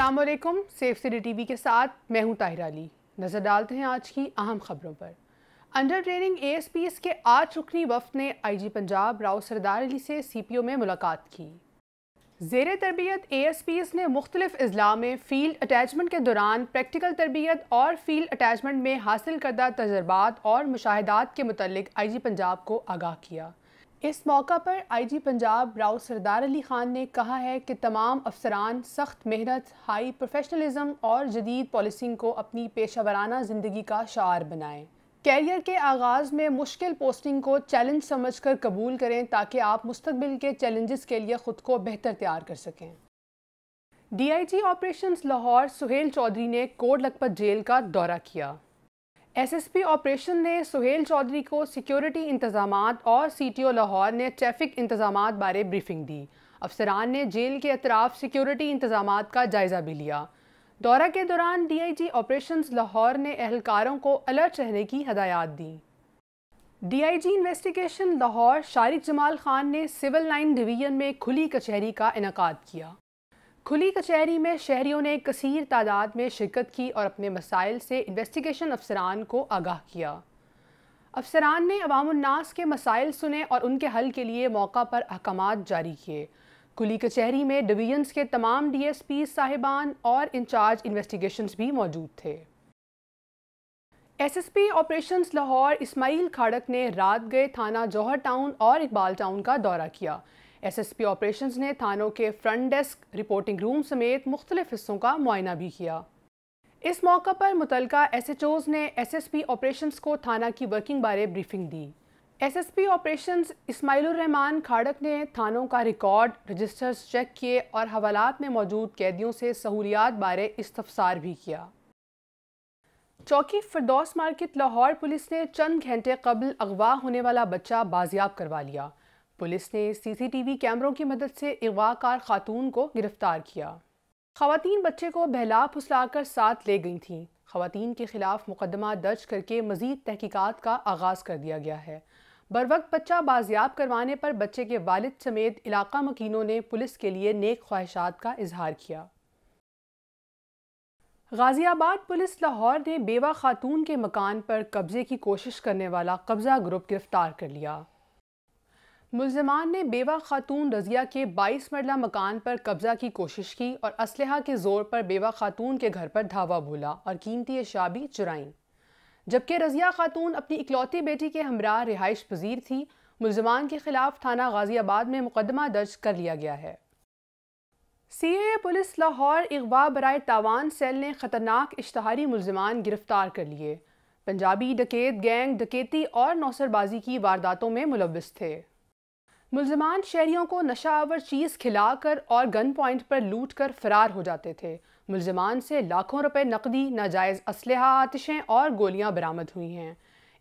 Aslam safe city TV के साथ मैं हूं ताहिर अली नज़र डालते हैं आज की अहम खबरों पर अंडर ट्रेनिंग एएसपीएस के आठ रुकनी वफ्त ने आईजी पंजाब राव सरदार अली से सीपीओ में मुलाकात की जेर तरबियत एस ने मुख्तलिफ अजला में फ़ील्ड अटैचमेंट के दौरान प्रैक्टिकल तरबियत और फ़ील्ड अटैचमेंट में हासिल करदा तजर्बात और मुशाहदात के मतलब आई जी पंजाब को आगाह किया इस मौका पर आईजी पंजाब राव सरदार अली ख़ान ने कहा है कि तमाम अफसरान सख्त मेहनत हाई प्रोफेशनलिज्म और जदीद पॉलिसिंग को अपनी पेशा ज़िंदगी का शार बनाएं कैरियर के आगाज़ में मुश्किल पोस्टिंग को चैलेंज समझ कर कबूल करें ताकि आप मुस्तबिल के चैलेंजेस के लिए ख़ुद को बेहतर तैयार कर सकें डी ऑपरेशंस लाहौर सुहेल चौधरी ने कोट लखपत जेल का दौरा किया एसएसपी ऑपरेशन ने सुहेल चौधरी को सिक्योरिटी इंतजाम और सीटीओ लाहौर ने ट्रैफिक इंतजाम बारे ब्रीफिंग दी अफसरान ने जेल के अतराफ सिक्योरिटी इंतजाम का जायज़ा भी लिया दौरा के दौरान डीआईजी ऑपरेशंस लाहौर ने अहलकारों को अलर्ट रहने की हदायत दी डीआईजी इन्वेस्टिगेशन लाहौर शारिक जमाल खान ने सिविल लाइन डिवीज़न में खुली कचहरी का इनका किया खुली कचहरी में शहरियों ने कसीर तादाद में शिरकत की और अपने मसाइल से इन्वेस्टिगेशन अफसरान को आगाह किया अफसरान ने अवामनास के मसाइल सुने और उनके हल के लिए मौका पर अहकाम जारी किए खुली कचहरी में डिवीजन्स के तमाम डी एस पी साहिबान और इंचार्ज इन्वेस्टिगेशन भी मौजूद थे S S P operation Lahore Ismail Khattak ने रात गए थाना जौहर टाउन और इकबाल टाउन का दौरा किया एसएसपी ऑपरेशंस ने थानों के फ्रंट डेस्क रिपोर्टिंग रूम समेत मुख्तलिफ हिस्सों का मुआयना भी किया इस मौका पर मुतलका एस एच ओज़ ने एस एस पी ऑपरेशन को थाना की वर्किंग बारे ब्रीफिंग दी एस एस पी ऑपरेशन इसमाइलरहमान खाड़क ने थानों का रिकॉर्ड रजिस्टर्स चेक किए और हवालात में मौजूद कैदियों से सहूलियात बारे इस्तफसार भी किया चौकी फिरदौस मार्केट लाहौर पुलिस ने चंद घंटे कबल अगवा होने वाला बच्चा बाजियाब करवा लिया पुलिस ने सीसीटीवी कैमरों की मदद से अगवाकार खातून को गिरफ्तार किया खातन बच्चे को बहला फुसलाकर साथ ले गई थीं खातन के खिलाफ मुकदमा दर्ज करके मजीद तहकीकात का आगाज़ कर दिया गया है बर वक्त बच्चा बाजियाब करवाने पर बच्चे के वालिद समेत इलाका मकीनों ने पुलिस के लिए नेक ख्वाहिशात का इजहार किया गाजियाबाद पुलिस लाहौर ने बेवा खातून के मकान पर कब्ज़े की कोशिश करने वाला कब्ज़ा ग्रुप गिरफ्तार कर लिया मुलजमान ने बेवा खातून रजिया के 22 मरला मकान पर कब्जा की कोशिश की और असलहा के जोर पर बेवा खातून के घर पर धावा भूला और कीमती अशा भी चुराईं जबकि रजिया खातून अपनी इकलौती बेटी के हमरा रिहाइश पजीर थी मुलजमान के खिलाफ थाना गाजियाबाद में मुकदमा दर्ज कर लिया गया है सी ए पुलिस लाहौर इकबा बरए तावान सेल ने खतरनाक इश्तहारी मुलजमान गिरफ्तार कर लिए पंजाबी डकेत गैंग डकेती और नौसरबाजी की वारदातों में मुलविस थे मुलजमान शहरियों को नशावर चीज़ खिलाकर और गन पॉइंट पर लूट कर फरार हो जाते थे मुलजमान से लाखों रुपए नकदी नाजायज़ असलहा आतिशें और गोलियां बरामद हुई हैं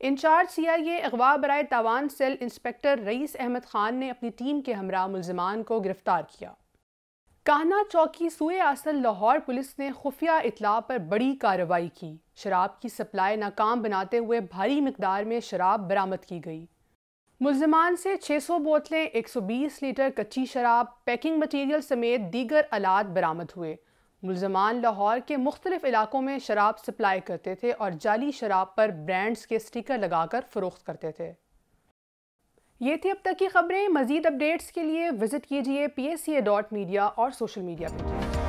इंचार्ज सी आई ए अगवा बरए तावान सेल इंस्पेक्टर रईस अहमद ख़ान ने अपनी टीम के हमरा मुलजमान को गिरफ़्तार किया कान्हा चौकी सूए आसल लाहौर पुलिस ने खुफिया इतला पर बड़ी कार्रवाई की शराब की सप्लाई नाकाम बनाते हुए भारी मकदार में शराब बरामद की गई मुलजमान से 600 बोतलें 120 लीटर कच्ची शराब पैकिंग मटीरियल समेत दीगर आलात बरामद हुए मुलजमान लाहौर के मुख्तलिफ इलाकों में शराब सप्लाई करते थे और जाली शराब पर ब्रांड्स के स्टिकर लगाकर फ़रोख्त करते थे ये थी अब तक की खबरें मजीद अपडेट्स के लिए विज़िट कीजिए P S C dot media और सोशल मीडिया पेज